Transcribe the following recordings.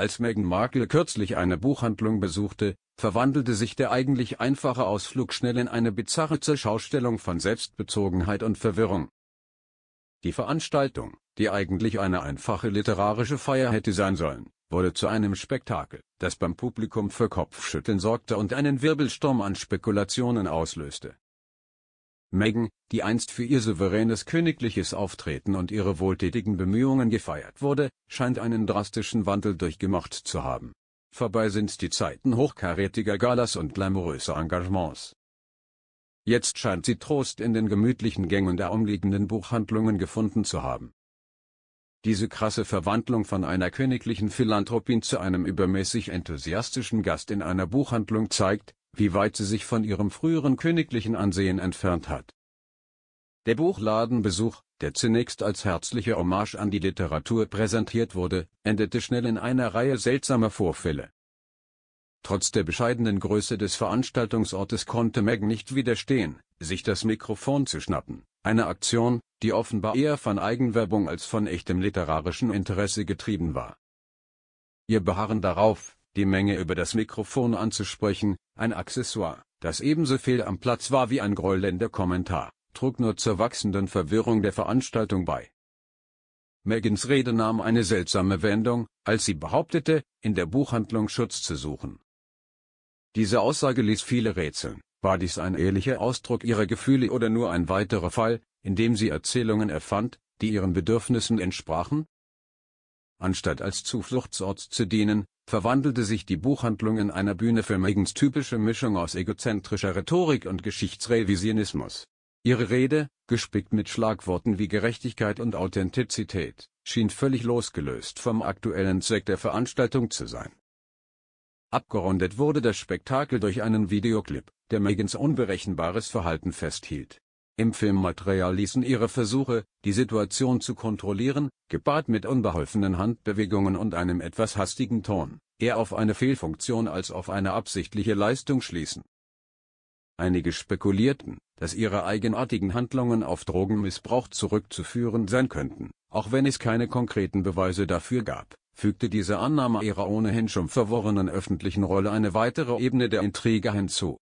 Als Meghan Markle kürzlich eine Buchhandlung besuchte, verwandelte sich der eigentlich einfache Ausflug schnell in eine bizarre Zerschaustellung von Selbstbezogenheit und Verwirrung. Die Veranstaltung, die eigentlich eine einfache literarische Feier hätte sein sollen, wurde zu einem Spektakel, das beim Publikum für Kopfschütteln sorgte und einen Wirbelsturm an Spekulationen auslöste Meghan, die einst für ihr souveränes königliches Auftreten und ihre wohltätigen Bemühungen gefeiert wurde, scheint einen drastischen Wandel durchgemacht zu haben. Vorbei sind die Zeiten hochkarätiger Galas und glamouröser Engagements. Jetzt scheint sie Trost in den gemütlichen Gängen der umliegenden Buchhandlungen gefunden zu haben. Diese krasse Verwandlung von einer königlichen Philanthropin zu einem übermäßig enthusiastischen Gast in einer Buchhandlung zeigt, wie weit sie sich von ihrem früheren königlichen Ansehen entfernt hat. Der Buchladenbesuch, der zunächst als herzliche Hommage an die Literatur präsentiert wurde, endete schnell in einer Reihe seltsamer Vorfälle. Trotz der bescheidenen Größe des Veranstaltungsortes konnte Meg nicht widerstehen, sich das Mikrofon zu schnappen, eine Aktion, die offenbar eher von Eigenwerbung als von echtem literarischen Interesse getrieben war. Ihr Beharren darauf, die Menge über das Mikrofon anzusprechen, ein Accessoire, das ebenso fehl am Platz war wie ein grollender Kommentar, trug nur zur wachsenden Verwirrung der Veranstaltung bei. Megans Rede nahm eine seltsame Wendung, als sie behauptete, in der Buchhandlung Schutz zu suchen. Diese Aussage ließ viele rätseln. War dies ein ehrlicher Ausdruck ihrer Gefühle oder nur ein weiterer Fall, in dem sie Erzählungen erfand, die ihren Bedürfnissen entsprachen? Anstatt als Zufluchtsort zu dienen, verwandelte sich die Buchhandlung in einer Bühne für Megans typische Mischung aus egozentrischer Rhetorik und Geschichtsrevisionismus. Ihre Rede, gespickt mit Schlagworten wie Gerechtigkeit und Authentizität, schien völlig losgelöst vom aktuellen Zweck der Veranstaltung zu sein. Abgerundet wurde das Spektakel durch einen Videoclip, der Megans unberechenbares Verhalten festhielt im Filmmaterial ließen ihre Versuche, die Situation zu kontrollieren, gepaart mit unbeholfenen Handbewegungen und einem etwas hastigen Ton, eher auf eine Fehlfunktion als auf eine absichtliche Leistung schließen. Einige spekulierten, dass ihre eigenartigen Handlungen auf Drogenmissbrauch zurückzuführen sein könnten, auch wenn es keine konkreten Beweise dafür gab, fügte diese Annahme ihrer ohnehin schon verworrenen öffentlichen Rolle eine weitere Ebene der Intrige hinzu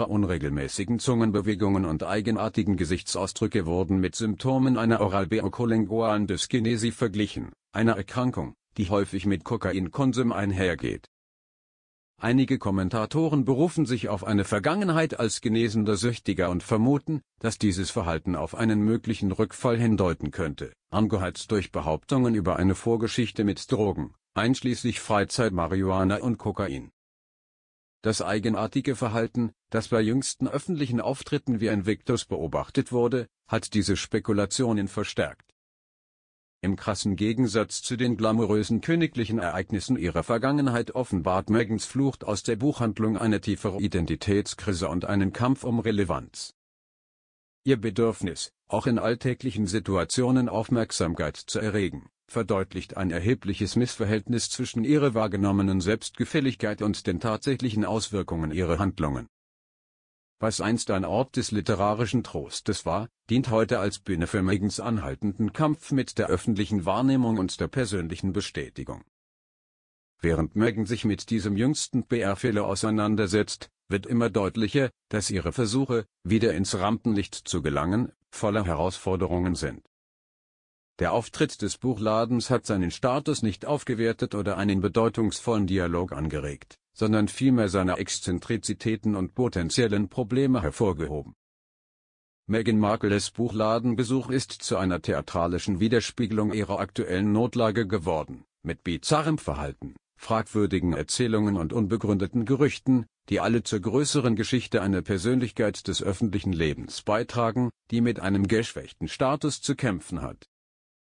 Unregelmäßigen Zungenbewegungen und eigenartigen Gesichtsausdrücke wurden mit Symptomen einer oral-beukolingualen Dyskinesie verglichen, einer Erkrankung, die häufig mit Kokainkonsum einhergeht. Einige Kommentatoren berufen sich auf eine Vergangenheit als genesender Süchtiger und vermuten, dass dieses Verhalten auf einen möglichen Rückfall hindeuten könnte, angeheizt durch Behauptungen über eine Vorgeschichte mit Drogen, einschließlich Freizeit-Marihuana und Kokain das eigenartige Verhalten, das bei jüngsten öffentlichen Auftritten wie Invictus beobachtet wurde, hat diese Spekulationen verstärkt. Im krassen Gegensatz zu den glamourösen königlichen Ereignissen ihrer Vergangenheit offenbart Megans Flucht aus der Buchhandlung eine tiefere Identitätskrise und einen Kampf um Relevanz. Ihr Bedürfnis, auch in alltäglichen Situationen Aufmerksamkeit zu erregen, verdeutlicht ein erhebliches Missverhältnis zwischen ihrer wahrgenommenen Selbstgefälligkeit und den tatsächlichen Auswirkungen ihrer Handlungen. Was einst ein Ort des literarischen Trostes war, dient heute als Bühne für Megans anhaltenden Kampf mit der öffentlichen Wahrnehmung und der persönlichen Bestätigung. Während Megan sich mit diesem jüngsten PR-Fehler auseinandersetzt, wird immer deutlicher, dass ihre Versuche, wieder ins Rampenlicht zu gelangen, voller Herausforderungen sind. Der Auftritt des Buchladens hat seinen Status nicht aufgewertet oder einen bedeutungsvollen Dialog angeregt, sondern vielmehr seine Exzentrizitäten und potenziellen Probleme hervorgehoben. Meghan Markles Buchladenbesuch ist zu einer theatralischen Widerspiegelung ihrer aktuellen Notlage geworden, mit bizarrem Verhalten, fragwürdigen Erzählungen und unbegründeten Gerüchten, die alle zur größeren Geschichte einer Persönlichkeit des öffentlichen Lebens beitragen, die mit einem geschwächten Status zu kämpfen hat